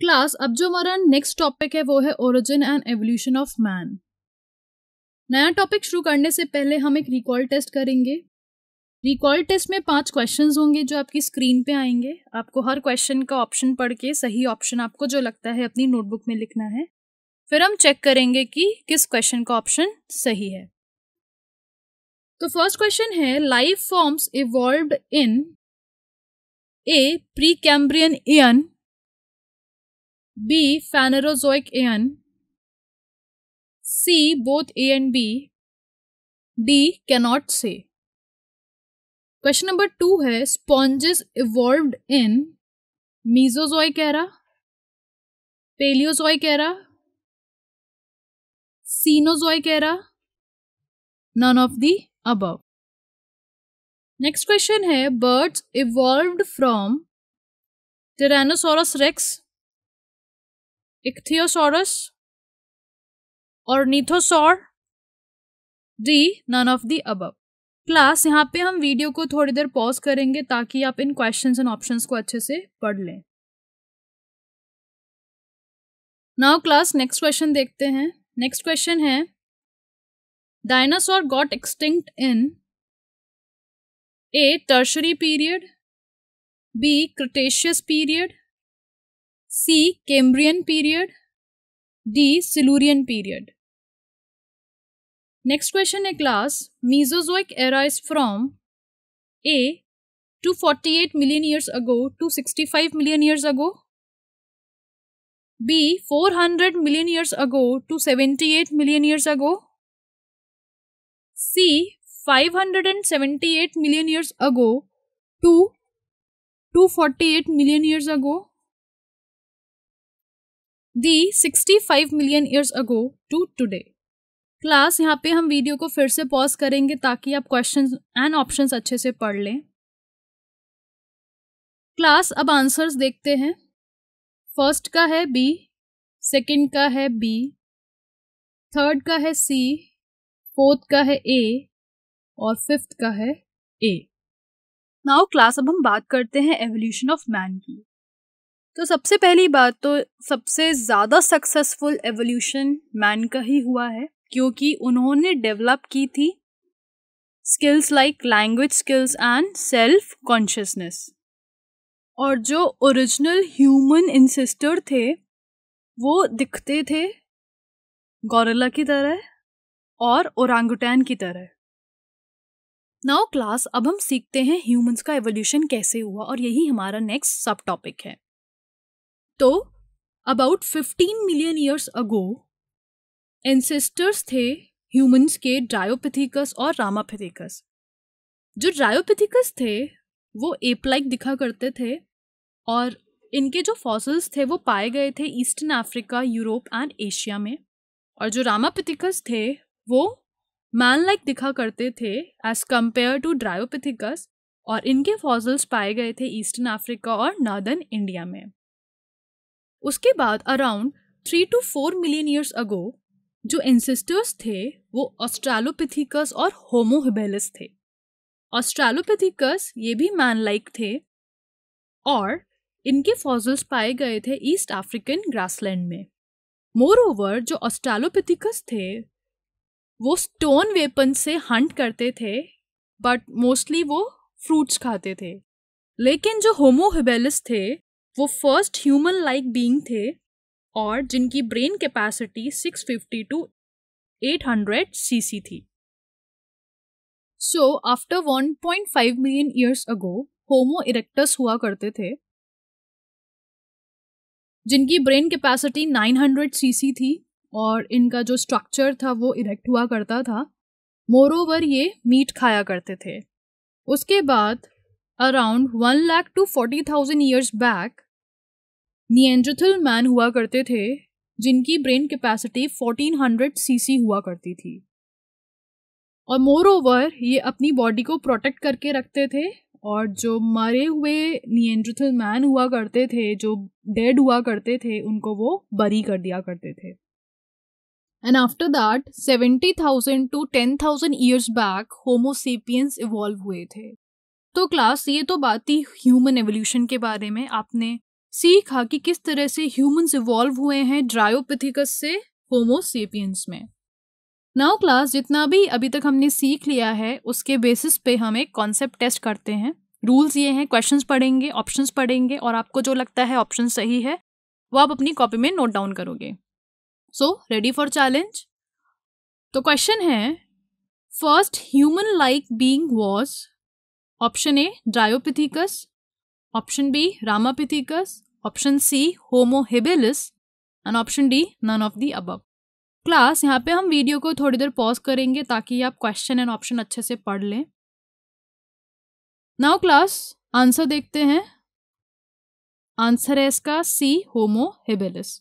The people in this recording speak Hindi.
क्लास अब जो हमारा नेक्स्ट टॉपिक है वो है origin and evolution of man नया टॉपिक शुरू करने से पहले हम एक रिकॉल टेस्ट करेंगे रिकॉल टेस्ट में पांच क्वेश्चंस होंगे जो आपकी स्क्रीन पे आएंगे आपको हर क्वेश्चन का ऑप्शन पढ़ के सही ऑप्शन आपको जो लगता है अपनी नोटबुक में लिखना है फिर हम चेक करेंगे कि किस क्वेश्चन का ऑप्शन सही है तो फर्स्ट क्वेश्चन है life forms evolve in A Precambrian aeon B. Phanerozoic aeon C. Both A and B D. Cannot say question number two है sponges evolve in Mesozoic era Palaeozoic era Cenozoic era none of the above next question है birds evolve from Tyrannosaurus rex Ichthyosaurus और nothosaur D none of the above class यहाँ पे हम वीडियो को थोड़ी देर पॉज करेंगे ताकि आप इन क्वेश्चंस एंड ऑप्शंस को अच्छे से पढ़ लें नाउ क्लास नेक्स्ट क्वेश्चन देखते हैं नेक्स्ट क्वेश्चन है dinosaur got extinct in A Tertiary period B Cretaceous period C. Cambrian period D. Silurian period Next question A class Mesozoic era is from A. 248 million years ago to 65 million years ago B. 400 million years ago to 78 million years ago C. 578 million years ago to 248 million years ago the 65 million years ago to today class यहाँ पे हम वीडियो को फिर से पॉज करेंगे ताकि आप क्वेश्चन एंड ऑप्शन अच्छे से पढ़ लें क्लास अब आंसर्स देखते हैं फर्स्ट का है बी सेकंड का है बी थर्ड का है सी फोर्थ का है ए और फिफ्थ का है ए नाउ क्लास अब हम बात करते हैं एवोल्यूशन ऑफ मैन की तो सबसे पहली बात तो सबसे ज़्यादा सक्सेसफुल एवोल्यूशन मैन का ही हुआ है क्योंकि उन्होंने डेवलप की थी skills like language skills and self consciousness और जो ओरिजिनल ह्यूमन इंसिस्टर थे वो दिखते थे गौरला की तरह और औरंगटैन की तरह नाउ क्लास अब हम सीखते हैं ह्यूमंस का एवोल्यूशन कैसे हुआ और यही हमारा नेक्स्ट सब टॉपिक है तो about fifteen million years ago ancestors थे ह्यूमंस के ड्रायोपिथिकस और रामापिथिकस जो ड्रायोपिथिकस थे वो एपलाइक दिखा करते थे और इनके जो फॉसल्स थे वो पाए गए थे eastern Africa Europe and Asia में और जो रामापिथिकस थे वो मैन लाइक दिखा करते थे एज कम्पेयर टू ड्रायोपिथिकस और इनके फॉसल्स पाए गए थे ईस्टर्न अफ्रीका और नॉर्दर्न इंडिया में उसके बाद around three to four million years ago जो एंसेस्टर्स थे वो ऑस्ट्रेलोपिथिकस और होमोहिबेलस थे ऑस्ट्रेलोपिथिकस ये भी मैन लाइक थे और इनके फॉजल्स पाए गए थे ईस्ट अफ्रीकन ग्रासलैंड में मोर ओवर जो ऑस्ट्रेलोपिथिकस थे वो स्टोन वेपन से हंट करते थे बट मोस्टली वो फ्रूट्स खाते थे लेकिन जो होमोहिबेलस थे वो फर्स्ट ह्यूमन लाइक बींग थे और जिनकी ब्रेन कैपेसिटी 650 टू 800 सीसी थी so after 1.5 million years ago Homo erectus हुआ करते थे जिनकी ब्रेन कैपेसिटी 900 सीसी थी और इनका जो स्ट्रक्चर था वो इरेक्ट हुआ करता था मोर ओवर ये मीट खाया करते थे उसके बाद around one lakh to forty thousand years back Neanderthal man हुआ करते थे जिनकी ब्रेन कैपेसिटी 1400 सीसी हुआ करती थी और मोर ओवर ये अपनी बॉडी को प्रोटेक्ट करके रखते थे और जो मरे हुए नियंड्रथल मैन हुआ करते थे जो डेड हुआ करते थे उनको वो बरी कर दिया करते थे and after that seventy thousand to ten thousand years back Homo sapiens evolve हुए थे तो क्लास ये तो बात थी ह्यूमन एवोल्यूशन के बारे में आपने सीखा हाँ, कि किस तरह से ह्यूमंस इवॉल्व हुए हैं ड्रायोपिथिकस से होमोसेपियंस में नाउ क्लास जितना भी अभी तक हमने सीख लिया है उसके बेसिस पे हम एक कॉन्सेप्ट टेस्ट करते हैं रूल्स ये हैं क्वेश्चंस पढ़ेंगे ऑप्शंस पढ़ेंगे और आपको जो लगता है ऑप्शन सही है वो आप अपनी कॉपी में नोट डाउन करोगे सो रेडी फॉर चैलेंज तो क्वेश्चन है first human like being was option A Dryopithecus option B Ramapithecus option C Homo habilis and option D none of the above class यहाँ पे हम वीडियो को थोड़ी देर पॉज करेंगे ताकि आप क्वेश्चन एंड ऑप्शन अच्छे से पढ़ लें नाउ क्लास आंसर देखते हैं आंसर है इसका सी होमो हेबेलिस